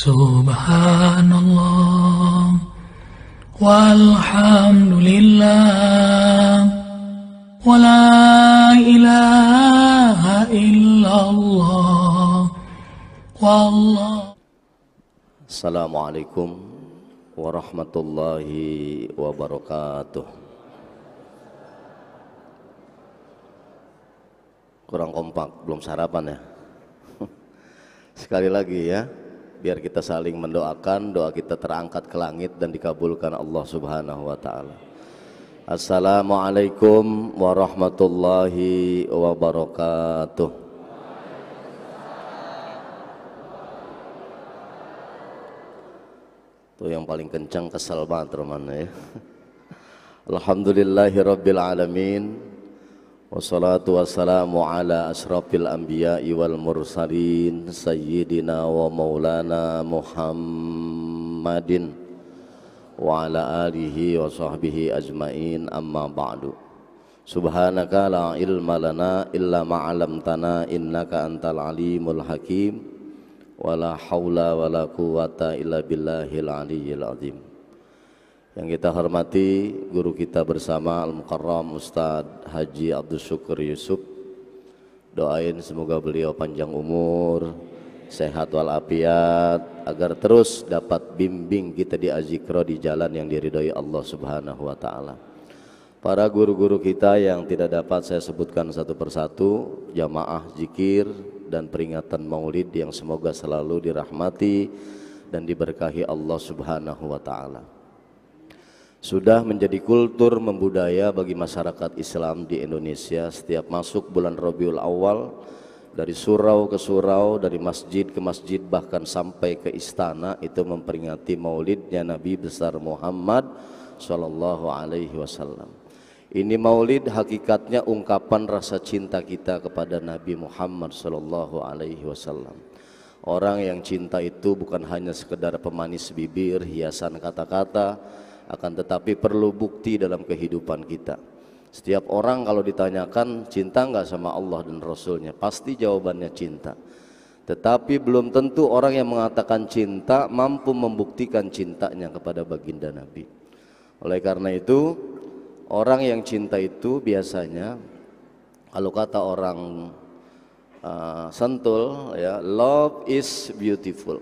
Subhanallah Walhamdulillah Wala ilaha illallah Wallah Assalamualaikum warahmatullahi wabarakatuh Kurang kompak, belum sarapan ya Sekali lagi ya biar kita saling mendoakan doa kita terangkat ke langit dan dikabulkan Allah Subhanahu wa taala. Assalamualaikum warahmatullahi wabarakatuh. Itu yang paling kencang kesel banget teman ya. Alhamdulillahirabbil alamin. Wassalatu wassalamu ala asrafil anbiya'i wal mursalin Sayyidina wa maulana Muhammadin Wa ala alihi wa sahbihi ajmain amma ba'du Subhanaka la ilma lana illa ma'alamtana innaka antal alimul hakim Wa la hawla wa la quwata illa billahil aliyyil azim yang kita hormati guru kita bersama Al-Mukarram Ustaz Haji Abdul Syukur Yusuf Doain semoga beliau panjang umur Sehat walafiat Agar terus dapat bimbing kita di azikro di jalan yang diridhoi Allah subhanahu wa ta'ala Para guru-guru kita yang tidak dapat saya sebutkan satu persatu Jamaah zikir dan peringatan maulid yang semoga selalu dirahmati dan diberkahi Allah subhanahu wa ta'ala sudah menjadi kultur membudaya bagi masyarakat Islam di Indonesia setiap masuk bulan Rabiul Awal dari surau ke surau, dari masjid ke masjid bahkan sampai ke istana itu memperingati maulidnya Nabi besar Muhammad Sallallahu alaihi wasallam. Ini maulid hakikatnya ungkapan rasa cinta kita kepada Nabi Muhammad Sallallahu alaihi wasallam. Orang yang cinta itu bukan hanya sekedar pemanis bibir, hiasan kata-kata, akan tetapi perlu bukti dalam kehidupan kita setiap orang kalau ditanyakan cinta nggak sama Allah dan Rasulnya pasti jawabannya cinta tetapi belum tentu orang yang mengatakan cinta mampu membuktikan cintanya kepada baginda Nabi oleh karena itu orang yang cinta itu biasanya kalau kata orang uh, sentul ya love is beautiful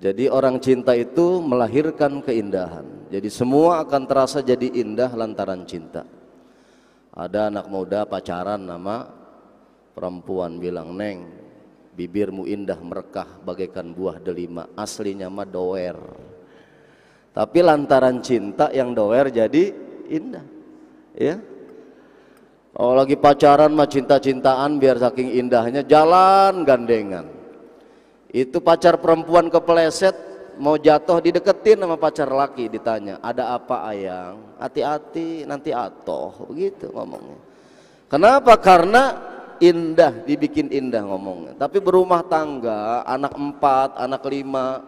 jadi orang cinta itu melahirkan keindahan. Jadi semua akan terasa jadi indah lantaran cinta. Ada anak muda pacaran nama perempuan bilang, "Neng, bibirmu indah merekah bagaikan buah delima, aslinya mah doer." Tapi lantaran cinta yang doer jadi indah. Ya. Oh lagi pacaran mah cinta-cintaan biar saking indahnya jalan gandengan itu pacar perempuan kepeleset mau jatuh dideketin sama pacar laki ditanya ada apa ayang hati-hati nanti atoh gitu ngomongnya kenapa karena indah dibikin indah ngomongnya tapi berumah tangga anak empat anak lima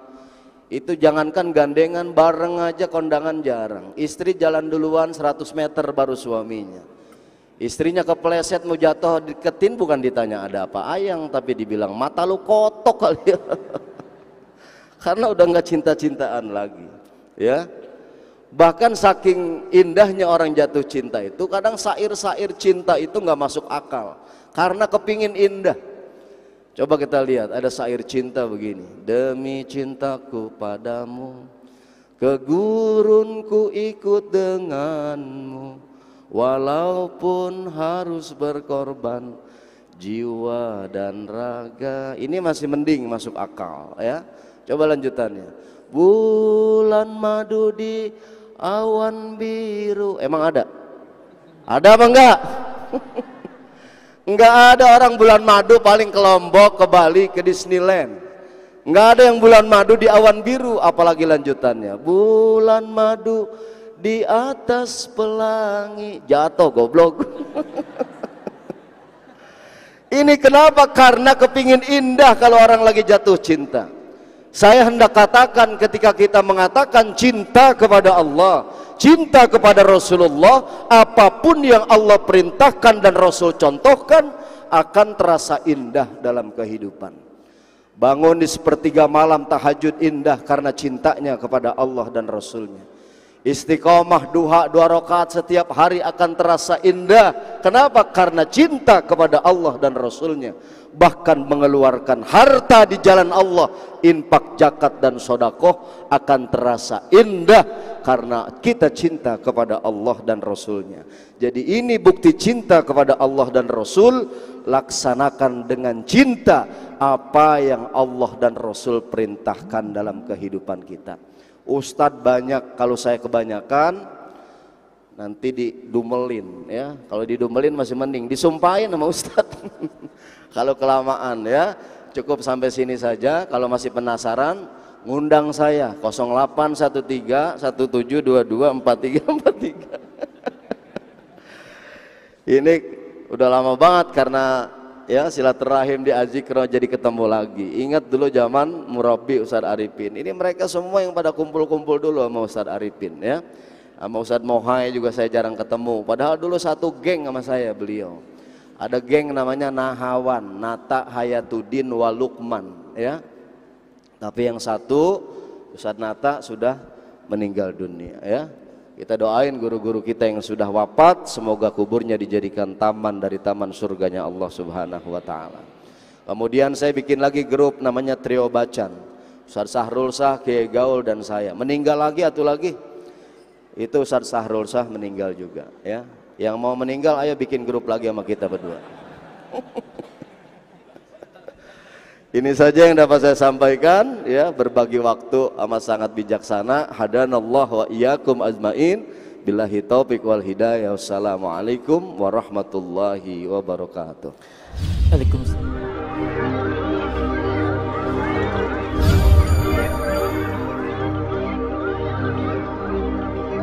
itu jangankan gandengan bareng aja kondangan jarang istri jalan duluan 100 meter baru suaminya Istrinya kepleset mau jatuh diketin bukan ditanya ada apa ayang tapi dibilang mata lu kotok kali ya. Karena udah nggak cinta-cintaan lagi, ya. Bahkan saking indahnya orang jatuh cinta itu kadang sair-sair cinta itu nggak masuk akal karena kepingin indah. Coba kita lihat ada sair cinta begini. Demi cintaku padamu ke gurunku ikut denganmu walaupun harus berkorban jiwa dan raga. Ini masih mending masuk akal ya. Coba lanjutannya. Bulan madu di awan biru. Emang ada? Ada apa enggak? enggak ada orang bulan madu paling ke Lombok, ke Bali, ke Disneyland. Enggak ada yang bulan madu di awan biru apalagi lanjutannya. Bulan madu di atas pelangi jatuh goblok ini kenapa karena kepingin indah kalau orang lagi jatuh cinta saya hendak katakan ketika kita mengatakan cinta kepada Allah cinta kepada Rasulullah apapun yang Allah perintahkan dan Rasul contohkan akan terasa indah dalam kehidupan Bangun di sepertiga malam tahajud indah karena cintanya kepada Allah dan Rasulnya. Istiqomah duha dua rakaat setiap hari akan terasa indah. Kenapa? Karena cinta kepada Allah dan Rasulnya. Bahkan mengeluarkan harta di jalan Allah, impak zakat dan sodakoh akan terasa indah karena kita cinta kepada Allah dan Rasulnya. Jadi ini bukti cinta kepada Allah dan Rasul laksanakan dengan cinta apa yang Allah dan Rasul perintahkan dalam kehidupan kita. Ustadz banyak kalau saya kebanyakan nanti didumelin ya kalau didumelin masih mending disumpahin sama Ustadz kalau kelamaan ya cukup sampai sini saja kalau masih penasaran ngundang saya 0813 1722 ini udah lama banget karena ya silaturahim di azikro jadi ketemu lagi. Ingat dulu zaman Murabi Ustaz Arifin. Ini mereka semua yang pada kumpul-kumpul dulu sama Ustaz Arifin ya. Sama Ustaz Mohai juga saya jarang ketemu. Padahal dulu satu geng sama saya beliau. Ada geng namanya Nahawan, Nata Hayatudin Walukman ya. Tapi yang satu Ustaz Nata sudah meninggal dunia ya. Kita doain guru-guru kita yang sudah wafat semoga kuburnya dijadikan taman dari taman surganya Allah Subhanahu wa taala. Kemudian saya bikin lagi grup namanya Trio Bacan. Ustaz Sahrul Sah, Kiai Gaul dan saya. Meninggal lagi atau lagi? Itu Ustaz Sahrul Sah meninggal juga ya. Yang mau meninggal ayo bikin grup lagi sama kita berdua. Ini saja yang dapat saya sampaikan ya berbagi waktu amat sangat bijaksana. hadanallah wa iyyakum azmain Billahi taufik wal hidayah. Wassalamualaikum warahmatullahi wabarakatuh. Waalaikumsalam.